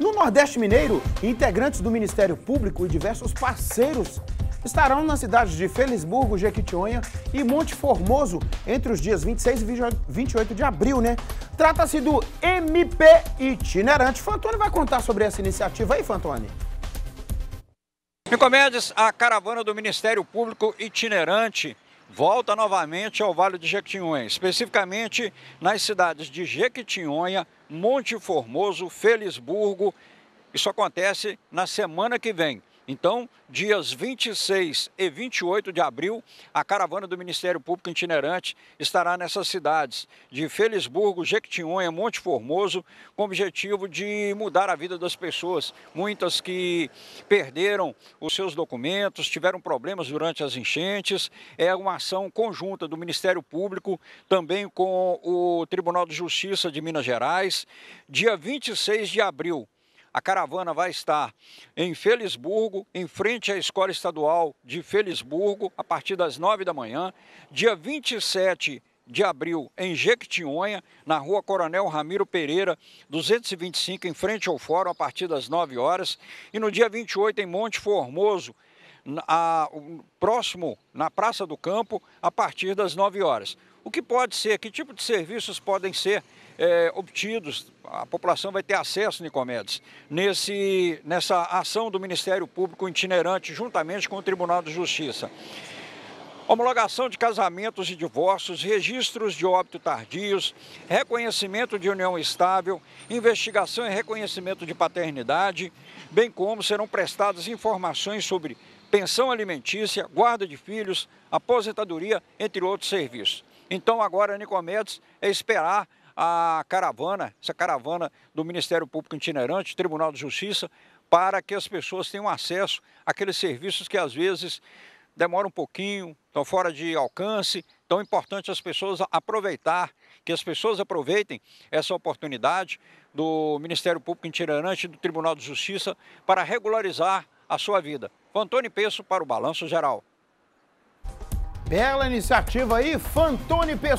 No Nordeste Mineiro, integrantes do Ministério Público e diversos parceiros estarão nas cidades de Felisburgo, Jequitinhonha e Monte Formoso entre os dias 26 e 28 de abril, né? Trata-se do MP Itinerante. Fantoni vai contar sobre essa iniciativa aí, Fantoni. Nicomedes, a caravana do Ministério Público Itinerante volta novamente ao Vale de Jequitinhonha, especificamente nas cidades de Jequitinhonha, Monte Formoso, Felisburgo. Isso acontece na semana que vem. Então, dias 26 e 28 de abril, a caravana do Ministério Público Itinerante estará nessas cidades de Felisburgo, Jequitinhonha, Monte Formoso, com o objetivo de mudar a vida das pessoas. Muitas que perderam os seus documentos, tiveram problemas durante as enchentes. É uma ação conjunta do Ministério Público, também com o Tribunal de Justiça de Minas Gerais. Dia 26 de abril, a caravana vai estar em Felisburgo, em frente à Escola Estadual de Felisburgo, a partir das 9 da manhã. Dia 27 de abril, em Jequitinhonha, na rua Coronel Ramiro Pereira, 225, em frente ao Fórum, a partir das 9 horas. E no dia 28, em Monte Formoso, na, a, próximo, na Praça do Campo, a partir das 9 horas. O que pode ser? Que tipo de serviços podem ser é, obtidos? A população vai ter acesso, Nicomedes, nesse, nessa ação do Ministério Público itinerante, juntamente com o Tribunal de Justiça. Homologação de casamentos e divórcios, registros de óbito tardios, reconhecimento de união estável, investigação e reconhecimento de paternidade, bem como serão prestadas informações sobre pensão alimentícia, guarda de filhos, aposentadoria, entre outros serviços. Então agora, Nicomedes, é esperar a caravana, essa caravana do Ministério Público Itinerante, Tribunal de Justiça, para que as pessoas tenham acesso àqueles serviços que às vezes demoram um pouquinho, estão fora de alcance. Então é importante as pessoas aproveitar, que as pessoas aproveitem essa oportunidade do Ministério Público Itinerante, do Tribunal de Justiça, para regularizar a sua vida. Antônio Peço para o Balanço Geral. Bela iniciativa aí, Fantoni Pessoa.